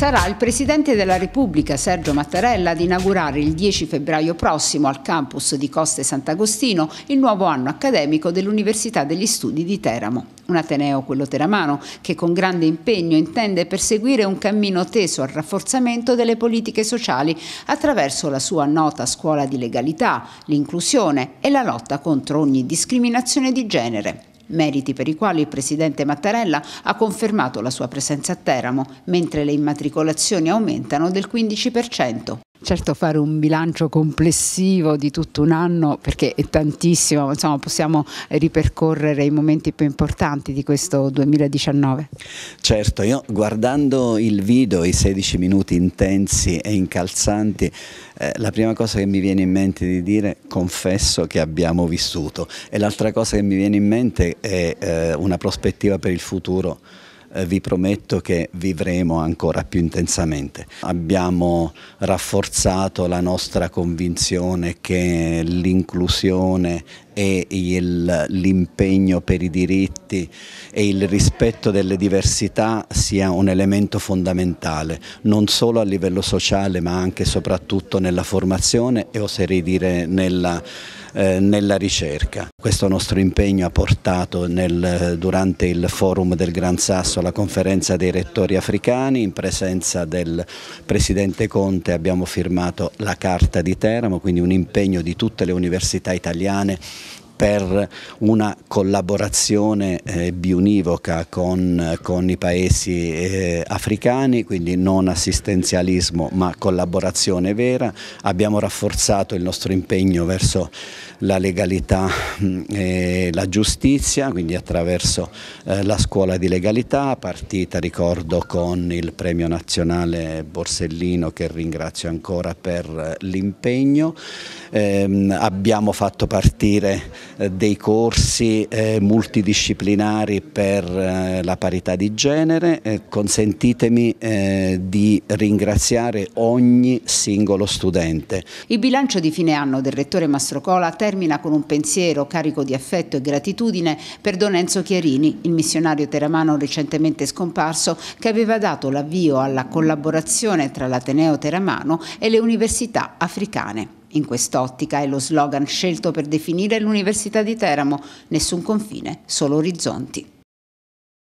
Sarà il Presidente della Repubblica Sergio Mattarella ad inaugurare il 10 febbraio prossimo al campus di Coste Sant'Agostino il nuovo anno accademico dell'Università degli Studi di Teramo. Un ateneo, quello teramano, che con grande impegno intende perseguire un cammino teso al rafforzamento delle politiche sociali attraverso la sua nota scuola di legalità, l'inclusione e la lotta contro ogni discriminazione di genere meriti per i quali il presidente Mattarella ha confermato la sua presenza a Teramo, mentre le immatricolazioni aumentano del 15%. Certo fare un bilancio complessivo di tutto un anno, perché è tantissimo, insomma, possiamo ripercorrere i momenti più importanti di questo 2019. Certo, io guardando il video, i 16 minuti intensi e incalzanti, eh, la prima cosa che mi viene in mente di dire, confesso che abbiamo vissuto, e l'altra cosa che mi viene in mente è eh, una prospettiva per il futuro eh, vi prometto che vivremo ancora più intensamente. Abbiamo rafforzato la nostra convinzione che l'inclusione e l'impegno per i diritti e il rispetto delle diversità sia un elemento fondamentale, non solo a livello sociale ma anche e soprattutto nella formazione e oserei dire nella, eh, nella ricerca. Questo nostro impegno ha portato nel, durante il forum del Gran Sasso alla conferenza dei rettori africani, in presenza del Presidente Conte abbiamo firmato la Carta di Teramo, quindi un impegno di tutte le università italiane per una collaborazione eh, biunivoca con, con, i paesi eh, africani, quindi non assistenzialismo ma collaborazione vera. Abbiamo rafforzato il nostro impegno verso la legalità mm, e la giustizia, quindi attraverso eh, la scuola di legalità, partita ricordo con il premio nazionale Borsellino che ringrazio ancora per eh, l'impegno. Ehm, abbiamo fatto partire eh, dei corsi eh, multidisciplinari per eh, la parità di genere. consentitemi di ringraziare ogni singolo studente. Il bilancio di fine anno del rettore Mastrocola termina con un pensiero carico di affetto e gratitudine per Don Enzo Chiarini, il missionario teramano recentemente scomparso che aveva dato l'avvio alla collaborazione tra l'Ateneo Teramano e le università africane. In quest'ottica è lo slogan scelto per definire l'Università di Teramo, nessun confine, solo orizzonti.